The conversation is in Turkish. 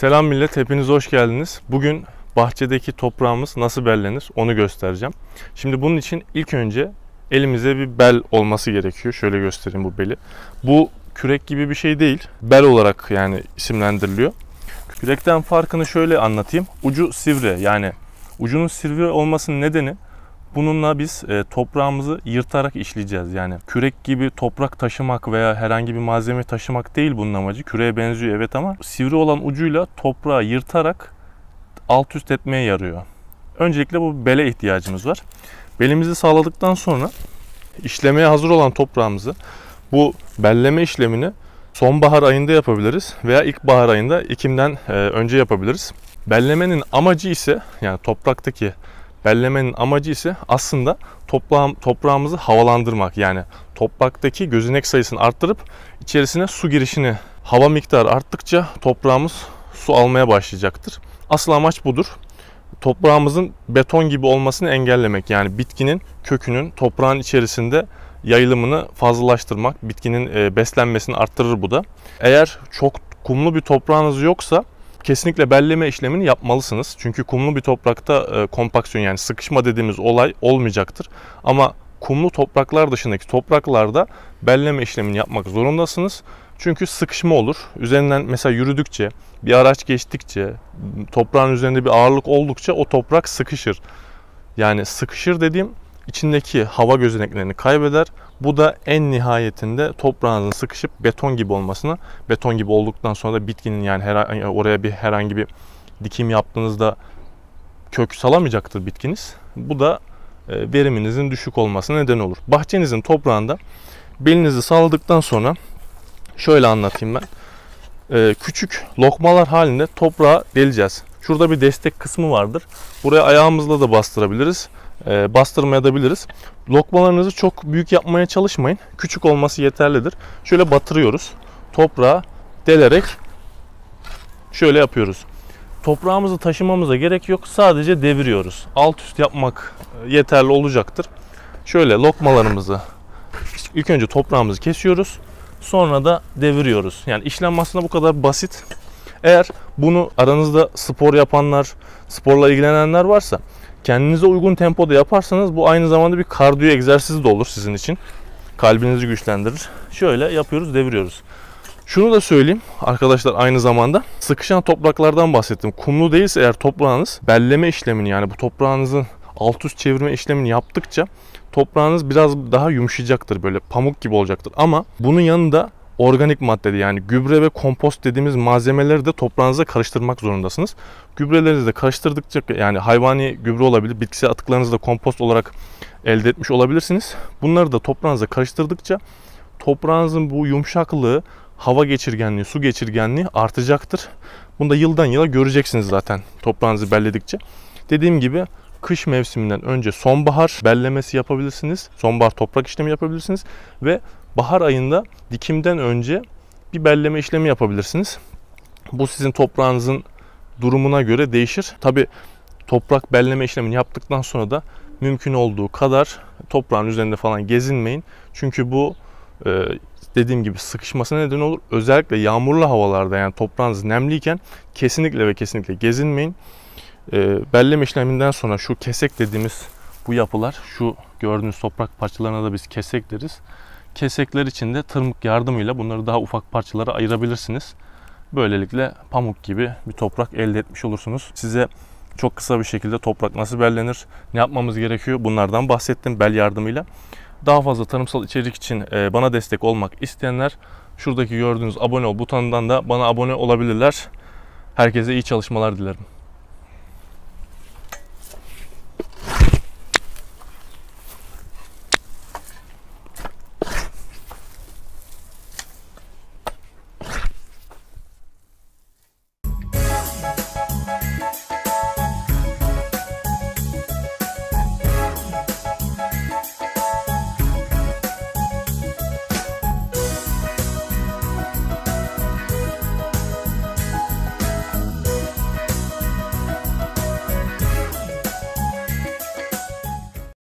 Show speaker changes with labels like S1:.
S1: Selam millet, hepiniz hoş geldiniz. Bugün bahçedeki toprağımız nasıl bellenir onu göstereceğim. Şimdi bunun için ilk önce elimize bir bel olması gerekiyor. Şöyle göstereyim bu beli. Bu kürek gibi bir şey değil. Bel olarak yani isimlendiriliyor. Kürekten farkını şöyle anlatayım. Ucu sivri yani ucunun sivri olmasının nedeni Bununla biz e, toprağımızı yırtarak işleyeceğiz. Yani kürek gibi toprak taşımak veya herhangi bir malzeme taşımak değil bunun amacı. Küreğe benziyor evet ama sivri olan ucuyla toprağı yırtarak alt üst etmeye yarıyor. Öncelikle bu bele ihtiyacımız var. Belimizi sağladıktan sonra işlemeye hazır olan toprağımızı bu belleme işlemini sonbahar ayında yapabiliriz veya ilkbahar ayında ekimden e, önce yapabiliriz. Bellemenin amacı ise yani topraktaki Bellemenin amacı ise aslında toprağım, toprağımızı havalandırmak. Yani topraktaki gözenek sayısını arttırıp içerisine su girişini hava miktarı arttıkça toprağımız su almaya başlayacaktır. Asıl amaç budur. Toprağımızın beton gibi olmasını engellemek. Yani bitkinin kökünün toprağın içerisinde yayılımını fazlalaştırmak, bitkinin e, beslenmesini arttırır bu da. Eğer çok kumlu bir toprağınız yoksa kesinlikle belleme işlemini yapmalısınız. Çünkü kumlu bir toprakta e, kompaksiyon yani sıkışma dediğimiz olay olmayacaktır. Ama kumlu topraklar dışındaki topraklarda belleme işlemini yapmak zorundasınız. Çünkü sıkışma olur. Üzerinden mesela yürüdükçe, bir araç geçtikçe, toprağın üzerinde bir ağırlık oldukça o toprak sıkışır. Yani sıkışır dediğim içindeki hava gözeneklerini kaybeder. Bu da en nihayetinde toprağınızın sıkışıp beton gibi olmasına, beton gibi olduktan sonra da bitkinin yani her, e, oraya bir herhangi bir dikim yaptığınızda kök salamayacaktır bitkiniz. Bu da e, veriminizin düşük olmasına neden olur. Bahçenizin toprağında belinizi saldıktan sonra şöyle anlatayım ben. Ee, küçük lokmalar halinde toprağa deleceğiz. Şurada bir destek kısmı vardır. Buraya ayağımızla da bastırabiliriz e, biliriz. Lokmalarınızı çok büyük yapmaya çalışmayın. Küçük olması yeterlidir. Şöyle batırıyoruz. Toprağa delerek şöyle yapıyoruz. Toprağımızı taşımamıza gerek yok. Sadece deviriyoruz. Alt üst yapmak e, yeterli olacaktır. Şöyle lokmalarımızı ilk önce toprağımızı kesiyoruz. Sonra da deviriyoruz. Yani işlem aslında bu kadar basit. Eğer bunu aranızda spor yapanlar, sporla ilgilenenler varsa Kendinize uygun tempoda yaparsanız bu aynı zamanda bir kardiyo egzersizi de olur sizin için. Kalbinizi güçlendirir. Şöyle yapıyoruz, deviriyoruz. Şunu da söyleyeyim arkadaşlar aynı zamanda sıkışan topraklardan bahsettim. Kumlu değilse eğer toprağınız belleme işlemini yani bu toprağınızın alt üst çevirme işlemini yaptıkça toprağınız biraz daha yumuşayacaktır böyle pamuk gibi olacaktır. Ama bunun yanında organik maddede yani gübre ve kompost dediğimiz malzemeleri de toprağınıza karıştırmak zorundasınız. Gübrelerinizi de karıştırdıkça yani hayvani gübre olabilir, bitkisel atıklarınızı da kompost olarak elde etmiş olabilirsiniz. Bunları da toprağınıza karıştırdıkça toprağınızın bu yumuşaklığı, hava geçirgenliği, su geçirgenliği artacaktır. Bunu da yıldan yıla göreceksiniz zaten toprağınızı belledikçe. Dediğim gibi kış mevsiminden önce sonbahar bellemesi yapabilirsiniz. Sonbahar toprak işlemi yapabilirsiniz ve bahar ayında dikimden önce bir belleme işlemi yapabilirsiniz. Bu sizin toprağınızın durumuna göre değişir. Tabi toprak belleme işlemini yaptıktan sonra da mümkün olduğu kadar toprağın üzerinde falan gezinmeyin. Çünkü bu e, dediğim gibi sıkışmasına neden olur. Özellikle yağmurlu havalarda yani toprağınız nemliyken kesinlikle ve kesinlikle gezinmeyin. E, belleme işleminden sonra şu kesek dediğimiz bu yapılar, şu gördüğünüz toprak parçalarına da biz kesek deriz. Kesekler için de tırmık yardımıyla bunları daha ufak parçalara ayırabilirsiniz. Böylelikle pamuk gibi bir toprak elde etmiş olursunuz. Size çok kısa bir şekilde toprak nasıl bellenir, ne yapmamız gerekiyor bunlardan bahsettim bel yardımıyla. Daha fazla tarımsal içerik için e, bana destek olmak isteyenler şuradaki gördüğünüz abone ol butonundan da bana abone olabilirler. Herkese iyi çalışmalar dilerim.